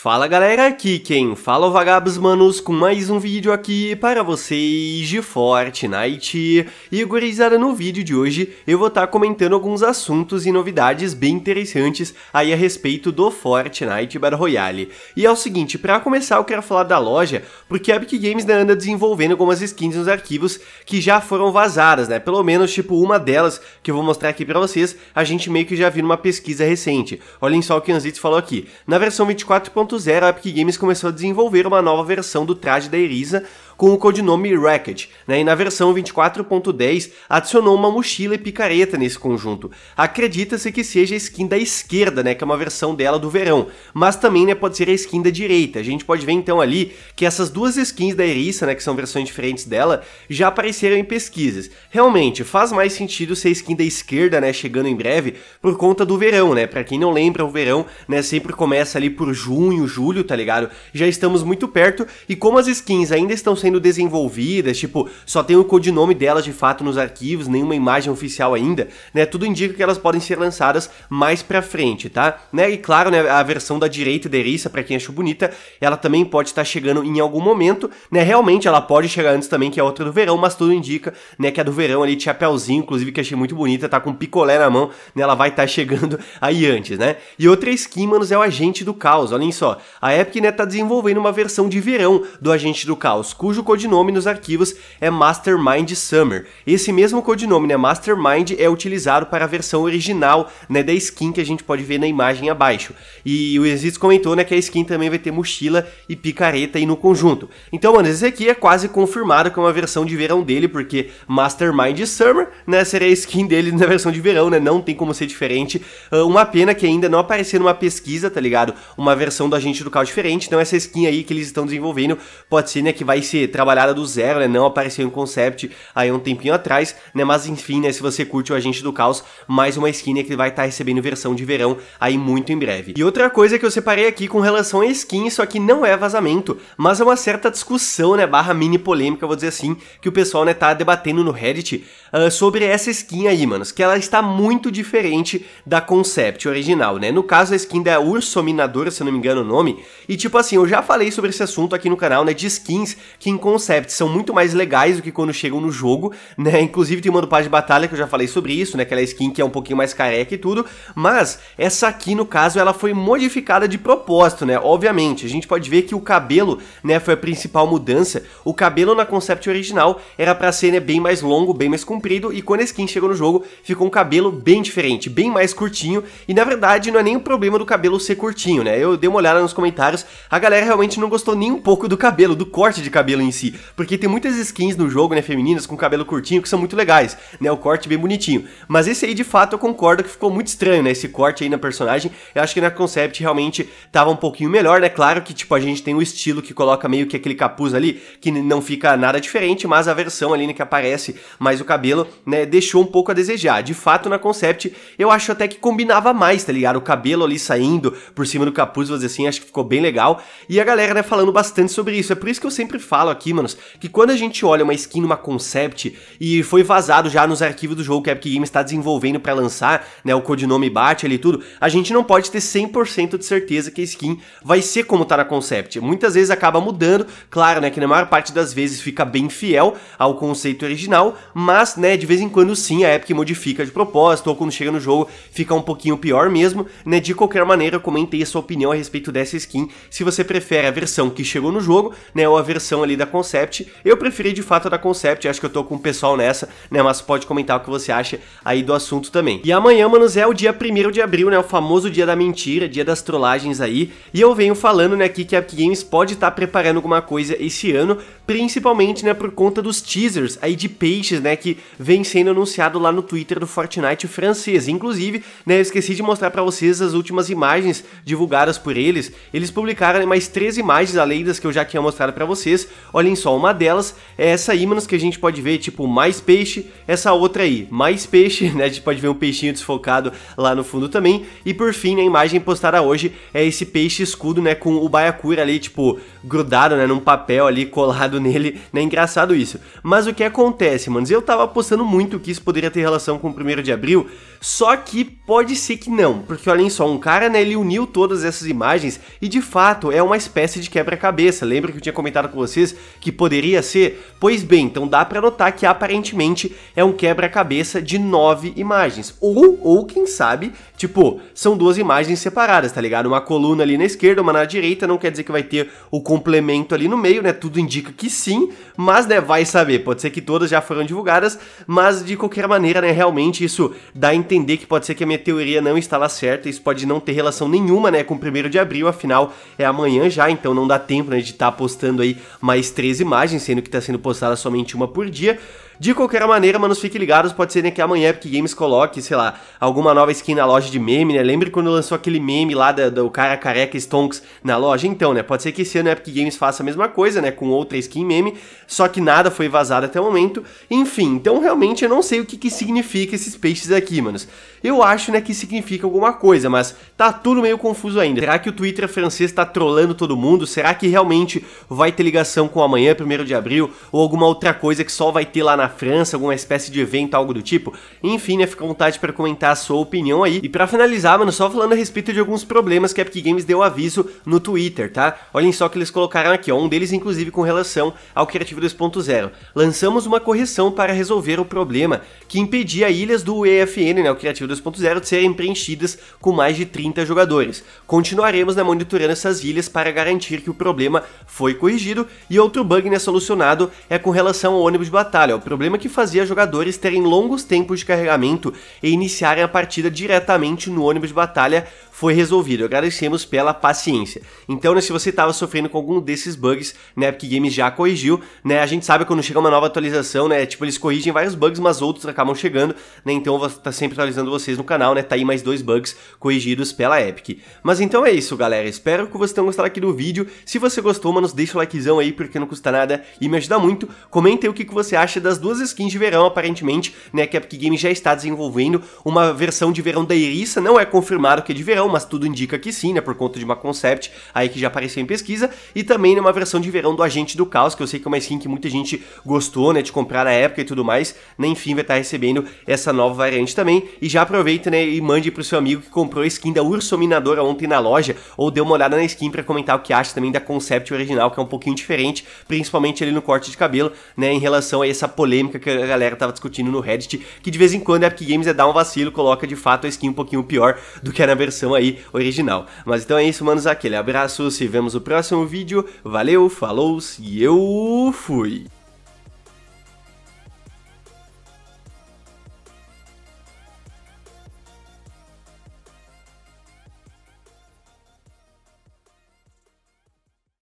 Fala galera, aqui quem fala é o Vagabos Manos com mais um vídeo aqui para vocês de Fortnite. E gurizada, no vídeo de hoje eu vou estar tá comentando alguns assuntos e novidades bem interessantes aí a respeito do Fortnite Battle Royale. E é o seguinte, para começar eu quero falar da loja, porque a Epic Games né, anda desenvolvendo algumas skins nos arquivos que já foram vazadas, né? Pelo menos tipo uma delas que eu vou mostrar aqui para vocês, a gente meio que já viu numa pesquisa recente. Olhem só o que o Anzitz falou aqui. Na versão 24. 1.0, a Epic Games começou a desenvolver uma nova versão do traje da Erisa com o codinome Racket, né, e na versão 24.10 adicionou uma mochila e picareta nesse conjunto. Acredita-se que seja a skin da esquerda, né, que é uma versão dela do verão, mas também né, pode ser a skin da direita. A gente pode ver então ali que essas duas skins da Erissa, né, que são versões diferentes dela, já apareceram em pesquisas. Realmente, faz mais sentido ser a skin da esquerda, né, chegando em breve, por conta do verão, né, pra quem não lembra, o verão, né, sempre começa ali por junho, julho, tá ligado? Já estamos muito perto, e como as skins ainda estão sendo sendo desenvolvidas, tipo, só tem o codinome delas de fato nos arquivos, nenhuma imagem oficial ainda, né? Tudo indica que elas podem ser lançadas mais pra frente, tá? Né? E claro, né, a versão da direita da Erissa, pra quem achou bonita, ela também pode estar chegando em algum momento, né? Realmente ela pode chegar antes também, que é a outra do verão, mas tudo indica, né, que a do verão ali, chapéuzinho, inclusive, que achei muito bonita, tá com picolé na mão, né? Ela vai estar chegando aí antes, né? E outra skin, manos, é o Agente do Caos, olhem só. A Epic, né, tá desenvolvendo uma versão de verão do Agente do Caos, cujo cujo codinome nos arquivos é Mastermind Summer. Esse mesmo codinome, né, Mastermind, é utilizado para a versão original né, da skin que a gente pode ver na imagem abaixo. E o Exits comentou né, que a skin também vai ter mochila e picareta aí no conjunto. Então, mano, esse aqui é quase confirmado que é uma versão de verão dele, porque Mastermind Summer né, seria a skin dele na versão de verão, né? Não tem como ser diferente. Ah, uma pena que ainda não apareceu numa pesquisa, tá ligado? Uma versão do agente do carro diferente. Então, essa skin aí que eles estão desenvolvendo pode ser né, que vai ser trabalhada do zero, né? Não apareceu em concept aí um tempinho atrás, né? Mas enfim, né? Se você curte o Agente do Caos, mais uma skin é que ele vai estar tá recebendo versão de verão aí muito em breve. E outra coisa que eu separei aqui com relação a skin, isso aqui não é vazamento, mas é uma certa discussão, né? Barra mini polêmica, vou dizer assim, que o pessoal, né, tá debatendo no Reddit uh, sobre essa skin aí, manos, que ela está muito diferente da concept original, né? No caso, a skin da Urso Minadora, se eu não me engano o nome, e tipo assim, eu já falei sobre esse assunto aqui no canal, né, de skins que concept, são muito mais legais do que quando chegam no jogo, né? Inclusive tem uma do Paz de Batalha que eu já falei sobre isso, né? Aquela é skin que é um pouquinho mais careca e tudo, mas essa aqui, no caso, ela foi modificada de propósito, né? Obviamente, a gente pode ver que o cabelo, né, foi a principal mudança. O cabelo na concept original era para ser, né, bem mais longo, bem mais comprido, e quando a skin chegou no jogo, ficou um cabelo bem diferente, bem mais curtinho, e na verdade não é nem o problema do cabelo ser curtinho, né? Eu dei uma olhada nos comentários, a galera realmente não gostou nem um pouco do cabelo, do corte de cabelo cabelo em si. Porque tem muitas skins no jogo, né, femininas, com cabelo curtinho, que são muito legais, né? O corte bem bonitinho. Mas esse aí, de fato, eu concordo que ficou muito estranho, né? Esse corte aí na personagem. Eu acho que na concept realmente tava um pouquinho melhor, né? Claro que, tipo, a gente tem o estilo que coloca meio que aquele capuz ali, que não fica nada diferente, mas a versão ali, né, que aparece mais o cabelo, né, deixou um pouco a desejar. De fato, na concept, eu acho até que combinava mais, tá ligado? O cabelo ali saindo por cima do capuz, vou dizer assim, acho que ficou bem legal. E a galera, né, falando bastante sobre isso. É por isso que eu sempre falo falo aqui, manos, que quando a gente olha uma skin numa concept e foi vazado já nos arquivos do jogo que a Epic Games está desenvolvendo para lançar, né, o codinome bate ali e tudo, a gente não pode ter 100% de certeza que a skin vai ser como tá na concept. Muitas vezes acaba mudando, claro, né, que na maior parte das vezes fica bem fiel ao conceito original, mas, né, de vez em quando sim a Epic modifica de propósito ou quando chega no jogo fica um pouquinho pior mesmo, né, de qualquer maneira, comentei a sua opinião a respeito dessa skin, se você prefere a versão que chegou no jogo, né, ou a versão ali da Concept. Eu preferi de fato a da Concept, acho que eu tô com o pessoal nessa, né? Mas pode comentar o que você acha aí do assunto também. E amanhã, manos, é o dia 1 de abril, né? O famoso dia da mentira, dia das trollagens aí. E eu venho falando, né, aqui que a Games pode estar tá preparando alguma coisa esse ano, principalmente, né, por conta dos teasers aí de peixes, né, que vem sendo anunciado lá no Twitter do Fortnite francês. Inclusive, né, eu esqueci de mostrar para vocês as últimas imagens divulgadas por eles. Eles publicaram né, mais três imagens além das que eu já tinha mostrado para vocês, Olhem só, uma delas é essa aí, manos, que a gente pode ver, tipo, mais peixe, essa outra aí, mais peixe, né? A gente pode ver um peixinho desfocado lá no fundo também. E por fim, na imagem postada hoje, é esse peixe escudo, né, com o baiacura ali, tipo, grudado, né, num papel ali, colado nele, né? Engraçado isso. Mas o que acontece, manos? Eu tava apostando muito que isso poderia ter relação com o primeiro de abril, só que pode ser que não, porque olhem só, um cara, né, ele uniu todas essas imagens e de fato é uma espécie de quebra-cabeça. Lembra que eu tinha comentado com vocês que poderia ser? Pois bem, então dá para notar que aparentemente é um quebra-cabeça de nove imagens. Ou, ou quem sabe, tipo, são duas imagens separadas, tá ligado? Uma coluna ali na esquerda, uma na direita, não quer dizer que vai ter o complemento ali no meio, né? Tudo indica que sim, mas né, vai saber. Pode ser que todas já foram divulgadas, mas de qualquer maneira, né, realmente isso dá a entender que pode ser que a minha teoria não está lá certa, isso pode não ter relação nenhuma, né, com o primeiro de abril, afinal é amanhã já, então não dá tempo, né, de estar tá postando aí mais mais três imagens, sendo que está sendo postada somente uma por dia. De qualquer maneira, manos, fiquem ligados, pode ser né, que amanhã Epic Games coloque, sei lá, alguma nova skin na loja de meme, né? Lembre quando lançou aquele meme lá do, do cara careca Stonks na loja? Então, né? Pode ser que esse ano a Epic Games faça a mesma coisa, né? Com outra skin meme, só que nada foi vazado até o momento. Enfim, então realmente eu não sei o que, que significa esses peixes aqui, manos. Eu acho, né, que significa alguma coisa, mas tá tudo meio confuso ainda. Será que o Twitter francês tá trolando todo mundo? Será que realmente vai ter ligação com amanhã, 1 de abril? Ou alguma outra coisa que só vai ter lá na França, alguma espécie de evento, algo do tipo. Enfim, né, fica à vontade para comentar a sua opinião aí. E para finalizar, mano, só falando a respeito de alguns problemas que a Epic Games deu aviso no Twitter, tá? Olhem só que eles colocaram aqui, ó, um deles inclusive com relação ao Criativo 2.0. Lançamos uma correção para resolver o problema que impedia ilhas do EFN, né, o Criativo 2.0, de serem preenchidas com mais de 30 jogadores. Continuaremos né, monitorando essas ilhas para garantir que o problema foi corrigido e outro bug né, solucionado é com relação ao ônibus de batalha, ó, problema que fazia jogadores terem longos tempos de carregamento e iniciarem a partida diretamente no ônibus de batalha, foi resolvido. Agradecemos pela paciência. Então, né, se você estava sofrendo com algum desses bugs, né, Epic Games já corrigiu, né? A gente sabe quando chega uma nova atualização, né, tipo eles corrigem vários bugs, mas outros acabam chegando, né? Então, eu vou estar tá sempre atualizando vocês no canal, né? Tá aí mais dois bugs corrigidos pela Epic. Mas então é isso, galera. Espero que vocês tenham gostado aqui do vídeo. Se você gostou, mano, deixa o likezão aí porque não custa nada e me ajuda muito. Comentem o que, que você acha das duas duas skins de verão, aparentemente, né? Que a Epic Games já está desenvolvendo uma versão de verão da Erissa, não é confirmado que é de verão, mas tudo indica que sim, né? Por conta de uma concept aí que já apareceu em pesquisa, e também uma versão de verão do Agente do Caos, que eu sei que é uma skin que muita gente gostou, né? De comprar na época e tudo mais, né? Enfim, vai estar recebendo essa nova variante também, e já aproveita, né? E mande pro seu amigo que comprou a skin da Urso Minadora ontem na loja, ou deu uma olhada na skin para comentar o que acha também da concept original, que é um pouquinho diferente, principalmente ali no corte de cabelo, né? Em relação a essa polêmica polêmica que a galera tava discutindo no Reddit, que de vez em quando a Epic Games é dar um vacilo, coloca de fato a skin um pouquinho pior do que era na versão aí original. Mas então é isso, manos, aquele abraço, se vemos no próximo vídeo, valeu, falou e eu fui!